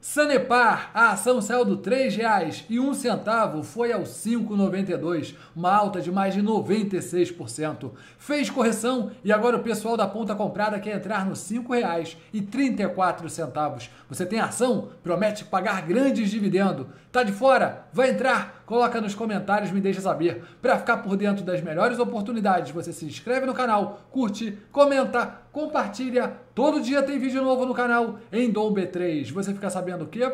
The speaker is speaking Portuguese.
Sanepar, a ação saiu do R$ 3,01 foi ao R$ 5,92, uma alta de mais de 96%. Fez correção e agora o pessoal da ponta comprada quer entrar nos R$ 5,34. Você tem ação? Promete pagar grandes dividendos. Tá de fora? Vai entrar? Coloca nos comentários, me deixa saber. Para ficar por dentro das melhores oportunidades, você se inscreve no canal, curte, comenta, compartilha. Todo dia tem vídeo novo no canal em Dom B3. Você fica sabendo o quê?